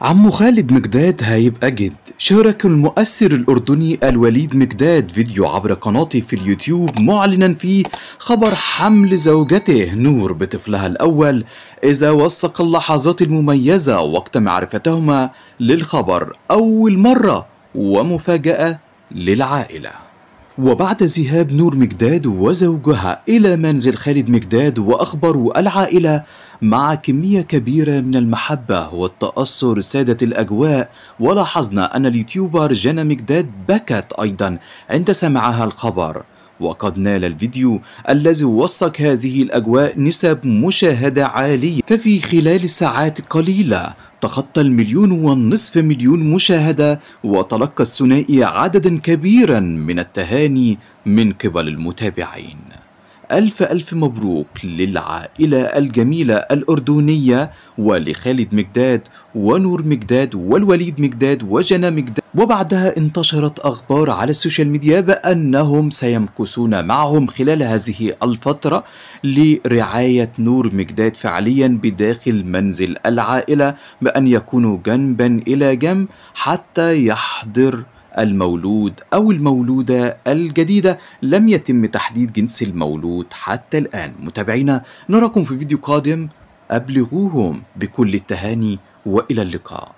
عمو خالد مجداد هيبقى جد شارك المؤثر الأردني الوليد مجداد فيديو عبر قناته في اليوتيوب معلنا فيه خبر حمل زوجته نور بطفلها الأول إذا وثق اللحظات المميزة وقت معرفتهما للخبر أول مرة ومفاجأة للعائلة وبعد ذهاب نور مجداد وزوجها إلى منزل خالد مجداد وأخبروا العائلة مع كمية كبيرة من المحبة والتأثر سادت الأجواء ولاحظنا أن اليوتيوبر جانا مجداد بكت أيضا عند سمعها الخبر وقد نال الفيديو الذي وثق هذه الأجواء نسب مشاهدة عالية ففي خلال ساعات قليلة تخطى المليون والنصف مليون مشاهدة وتلقى الثنائي عددا كبيرا من التهاني من قبل المتابعين ألف ألف مبروك للعائلة الجميلة الأردنية ولخالد مجداد ونور مجداد والوليد مجداد وجنى مجداد وبعدها انتشرت أخبار على السوشيال ميديا بأنهم سيمكثون معهم خلال هذه الفترة لرعاية نور مجداد فعليا بداخل منزل العائلة بأن يكونوا جنبا إلى جنب حتى يحضر المولود أو المولودة الجديدة لم يتم تحديد جنس المولود حتى الآن متابعينا نراكم في فيديو قادم أبلغوهم بكل التهاني وإلى اللقاء